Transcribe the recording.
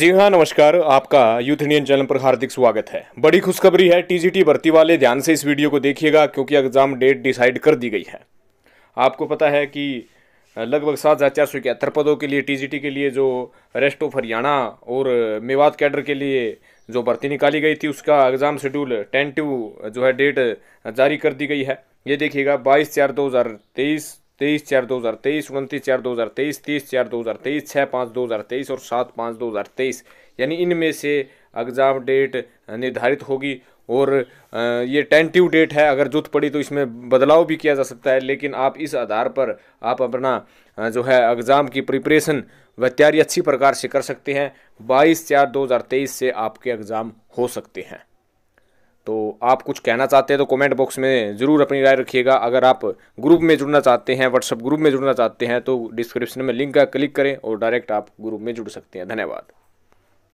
जी हाँ नमस्कार आपका यूथ इंडियन चैनल पर हार्दिक स्वागत है बड़ी खुशखबरी है टीजीटी भर्ती वाले ध्यान से इस वीडियो को देखिएगा क्योंकि एग्ज़ाम डेट डिसाइड कर दी गई है आपको पता है कि लगभग सात हज़ार चार सौ इकहत्तर पदों के लिए टीजीटी के लिए जो रेस्ट ऑफ हरियाणा और मेवात कैडर के लिए जो भर्ती निकाली गई थी उसका एग्ज़ाम शेड्यूल टेंटिव जो है डेट जारी कर दी गई है ये देखिएगा बाईस चार दो हज़ार तेईस तेईस चार दो हज़ार तेईस उनतीस चार दो हज़ार तेईस तीस चार दो हज़ार तेईस छः पाँच दो हज़ार तेईस और सात पाँच दो हज़ार तेईस यानी इनमें से एग्ज़ाम डेट निर्धारित होगी और ये टेंटिव डेट है अगर जुत पड़ी तो इसमें बदलाव भी किया जा सकता है लेकिन आप इस आधार पर आप अपना जो है एग्ज़ाम की प्रिपरेशन व तैयारी अच्छी प्रकार से कर सकते हैं बाईस चार दो हज़ार तेईस से आपके एग्ज़ाम हो सकते हैं तो आप कुछ कहना चाहते हैं तो कमेंट बॉक्स में ज़रूर अपनी राय रखिएगा अगर आप ग्रुप में जुड़ना चाहते हैं व्हाट्सअप ग्रुप में जुड़ना चाहते हैं तो डिस्क्रिप्शन में लिंक का क्लिक करें और डायरेक्ट आप ग्रुप में जुड़ सकते हैं धन्यवाद